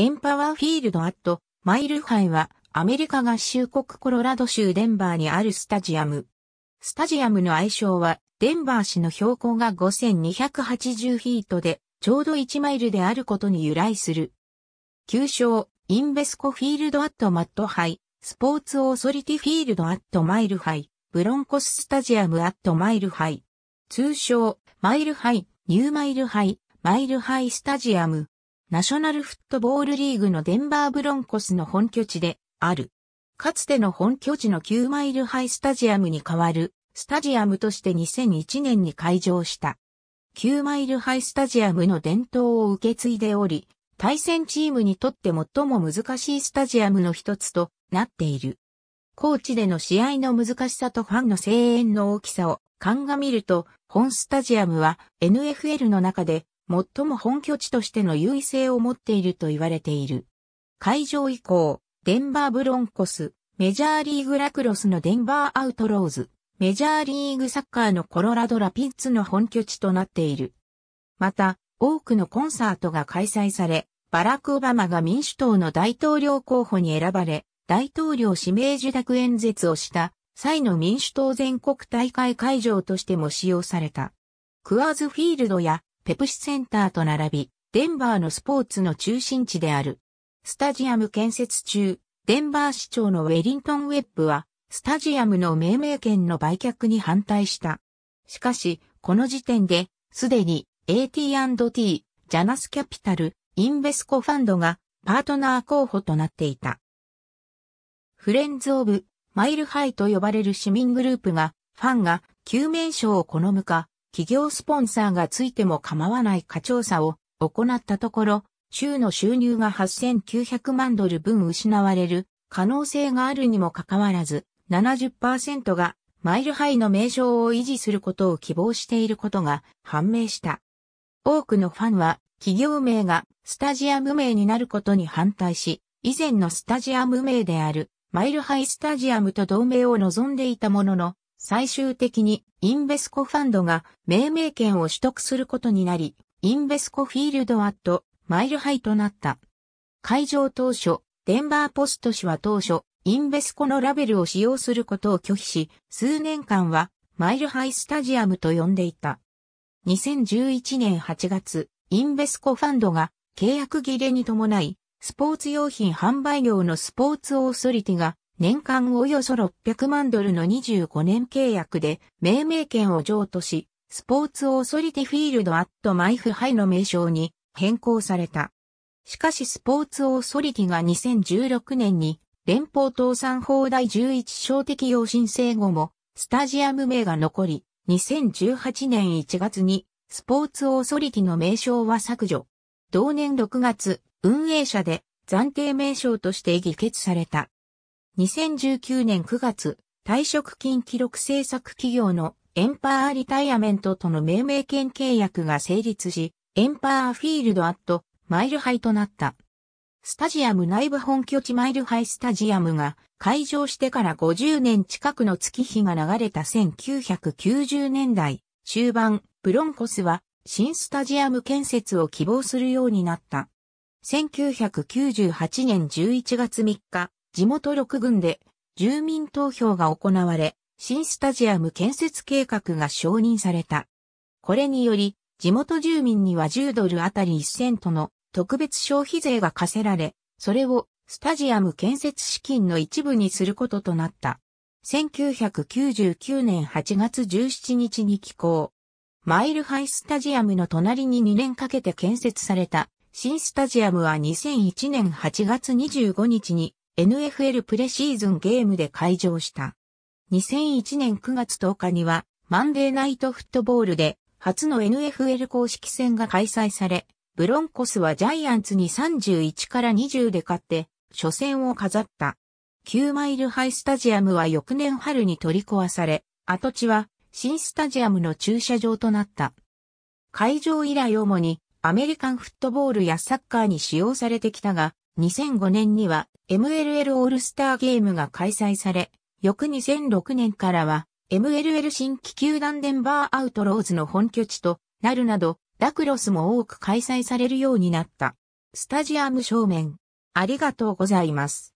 エンパワーフィールドアット、マイルハイは、アメリカ合衆国コロラド州デンバーにあるスタジアム。スタジアムの愛称は、デンバー市の標高が5280フィートで、ちょうど1マイルであることに由来する。旧称、インベスコフィールドアットマットハイ、スポーツオーソリティフィールドアットマイルハイ、ブロンコススタジアムアットマイルハイ。通称、マイルハイ、ニューマイルハイ、マイルハイスタジアム。ナショナルフットボールリーグのデンバーブロンコスの本拠地である。かつての本拠地の9マイルハイスタジアムに代わるスタジアムとして2001年に開場した。9マイルハイスタジアムの伝統を受け継いでおり、対戦チームにとって最も難しいスタジアムの一つとなっている。コーチでの試合の難しさとファンの声援の大きさを鑑みると、本スタジアムは NFL の中で最も本拠地としての優位性を持っていると言われている。会場以降、デンバーブロンコス、メジャーリーグラクロスのデンバーアウトローズ、メジャーリーグサッカーのコロラドラピッツの本拠地となっている。また、多くのコンサートが開催され、バラク・オバマが民主党の大統領候補に選ばれ、大統領指名受諾演説をした際の民主党全国大会会場としても使用された。クアーズフィールドやペプシセンターと並び、デンバーのスポーツの中心地である。スタジアム建設中、デンバー市長のウェリントン・ウェッブは、スタジアムの命名権の売却に反対した。しかし、この時点で、すでに AT&T、ジャナスキャピタル、インベスコファンドがパートナー候補となっていた。フレンズ・オブ・マイルハイと呼ばれる市民グループが、ファンが救命賞を好むか、企業スポンサーがついても構わないか調査を行ったところ、州の収入が8900万ドル分失われる可能性があるにもかかわらず、70%がマイルハイの名称を維持することを希望していることが判明した。多くのファンは企業名がスタジアム名になることに反対し、以前のスタジアム名であるマイルハイスタジアムと同盟を望んでいたものの、最終的にインベスコファンドが命名権を取得することになり、インベスコフィールドアットマイルハイとなった。会場当初、デンバーポスト氏は当初、インベスコのラベルを使用することを拒否し、数年間はマイルハイスタジアムと呼んでいた。2011年8月、インベスコファンドが契約切れに伴い、スポーツ用品販売業のスポーツオーソリティが年間およそ600万ドルの25年契約で命名権を譲渡し、スポーツオーソリティフィールドアットマイフハイの名称に変更された。しかしスポーツオーソリティが2016年に連邦倒産法第11章適用申請後もスタジアム名が残り、2018年1月にスポーツオーソリティの名称は削除。同年6月、運営者で暫定名称として議決された。2019年9月、退職金記録制作企業のエンパーリタイアメントとの命名権契約が成立し、エンパーフィールドアットマイルハイとなった。スタジアム内部本拠地マイルハイスタジアムが開場してから50年近くの月日が流れた1990年代終盤、ブロンコスは新スタジアム建設を希望するようになった。1998年11月3日、地元6軍で住民投票が行われ、新スタジアム建設計画が承認された。これにより、地元住民には10ドルあたり1セントの特別消費税が課せられ、それをスタジアム建設資金の一部にすることとなった。1999年8月17日に寄港。マイルハイスタジアムの隣に2年かけて建設された新スタジアムは2001年8月25日に NFL プレシーズンゲームで会場した。2001年9月10日には、マンデーナイトフットボールで、初の NFL 公式戦が開催され、ブロンコスはジャイアンツに31から20で勝って、初戦を飾った。9マイルハイスタジアムは翌年春に取り壊され、跡地は新スタジアムの駐車場となった。会場以来主にアメリカンフットボールやサッカーに使用されてきたが、2005年には MLL オールスターゲームが開催され、翌2006年からは、MLL 新規球団デンバーアウトローズの本拠地となるなど、ラクロスも多く開催されるようになった。スタジアム正面。ありがとうございます。